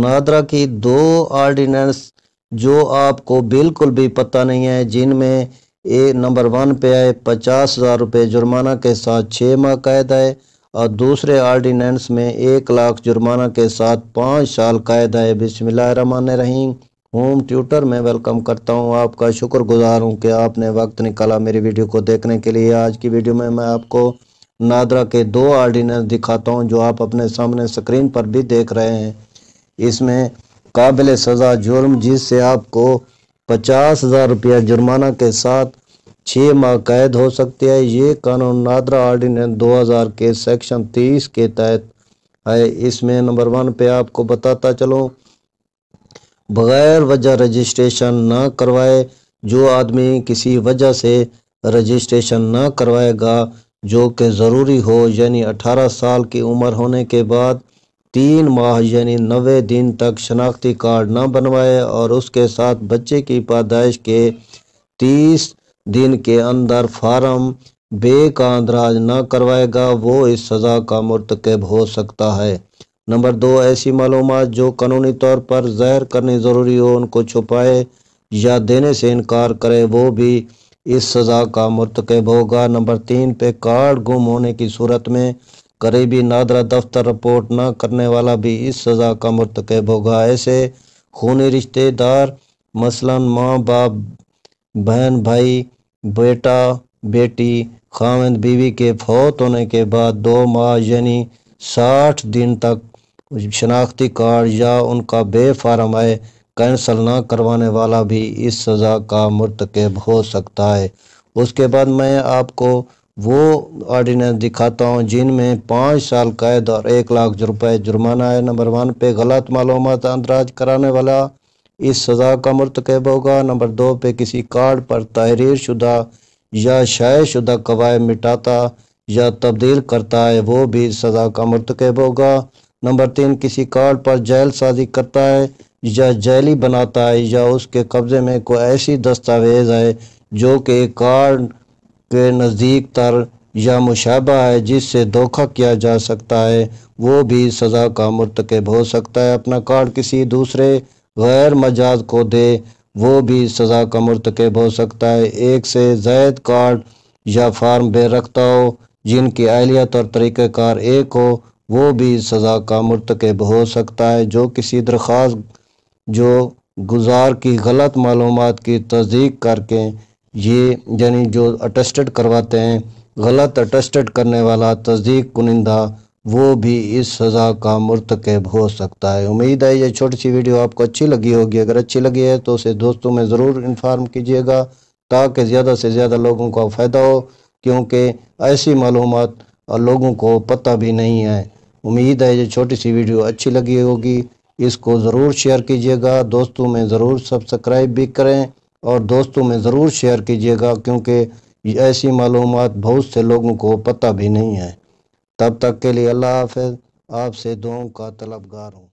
नादरा की दो आर्डिनेंस जो आपको बिल्कुल भी पता नहीं है जिनमें ए नंबर वन पे आए पचास हज़ार रुपये जुर्माना के साथ छः माह कैद आए और दूसरे आर्डीनेंस में एक लाख जुर्माना के साथ पाँच साल कैद आए बिसमान रहीम होम ट्यूटर में वेलकम करता हूं आपका शुक्र गुज़ार हूँ कि आपने वक्त निकाला मेरी वीडियो को देखने के लिए आज की वीडियो में मैं आपको नादरा के दो आर्डीनेंस दिखाता हूँ जो आप अपने सामने स्क्रीन पर भी देख रहे हैं इसमें काबिल सज़ा जुर्म जिससे आपको पचास हज़ार रुपया जुर्माना के साथ छः माह कैद हो सकती है ये कानून नादरा आर्डीनेंस 2000 के सेक्शन 30 के तहत है इसमें नंबर वन पे आपको बताता चलो बगैर वजह रजिस्ट्रेशन ना करवाए जो आदमी किसी वजह से रजिस्ट्रेशन ना करवाएगा जो कि ज़रूरी हो यानी 18 साल की उम्र होने के बाद तीन माह यानी नवे दिन तक शनाख्ती कार्ड ना बनवाए और उसके साथ बच्चे की पैदाइश के तीस दिन के अंदर फार्म बे का अंदराज ना करवाएगा वो इस सज़ा का मरतकब हो सकता है नंबर दो ऐसी मालूम जो कानूनी तौर पर जहर करनी ज़रूरी हो उनको छुपाए या देने से इनकार करे वो भी इस सज़ा का मरतकब होगा नंबर तीन पे कार्ड गुम होने की सूरत में करीबी नादरा दफ्तर रिपोर्ट न करने वाला भी इस सज़ा का मरतकब होगा ऐसे खूनी रिश्तेदार मसलन माँ बाप बहन भाई बेटा बेटी खावंद बीवी के फौत होने के बाद दो माह यानी साठ दिन तक शनाख्ती कार्ड या उनका बेफारम आए कैंसल ना करवाने वाला भी इस सज़ा का मरतकब हो सकता है उसके बाद मैं आपको वो ऑर्डिनेंस दिखाता हूँ जिनमें पाँच साल कैद और एक लाख रुपए जुर्माना है नंबर वन पे गलत मालूम अंदराज कराने वाला इस सज़ा का मरतकब होगा नंबर दो पे किसी कार्ड पर तहरीर शुदा या शाय शुदा कवायद मिटाता या तब्दील करता है वो भी सज़ा का मरतकब होगा नंबर तीन किसी कार्ड पर जैल साजी करता है या जैली बनाता है या उसके कब्ज़े में कोई ऐसी दस्तावेज़ है जो कि कार्ड के नज़दीक तर या मुशाबा है जिससे धोखा किया जा सकता है वो भी सज़ा का मरतकब हो सकता है अपना कार्ड किसी दूसरे गैर मजाज को दे वो भी सज़ा का मरतकब हो सकता है एक से जायद कार्ड या फार्म बेरखता हो जिनकी अहलियत और तरीक़ार एक हो वो भी सज़ा का मरतकब हो सकता है जो किसी दरख्वास्त जो गुजार की गलत मालूम की तस्दीक करके ये यानी जो अटेस्टेड करवाते हैं गलत अटेस्टेड करने वाला तस्दीक कुनिंदा वो भी इस सज़ा का मरतकब हो सकता है उम्मीद है ये छोटी सी वीडियो आपको अच्छी लगी होगी अगर अच्छी लगी है तो उसे दोस्तों में ज़रूर इन्फॉर्म कीजिएगा ताकि ज़्यादा से ज़्यादा लोगों को फ़ायदा हो क्योंकि ऐसी मालूम लोगों को पता भी नहीं है उम्मीद है ये छोटी सी वीडियो अच्छी लगी होगी इसको ज़रूर शेयर कीजिएगा दोस्तों में ज़रूर सब्सक्राइब भी करें और दोस्तों में ज़रूर शेयर कीजिएगा क्योंकि ऐसी मालूम बहुत से लोगों को पता भी नहीं है तब तक के लिए अल्लाह हाफ आपसे दो का तलबगार हूँ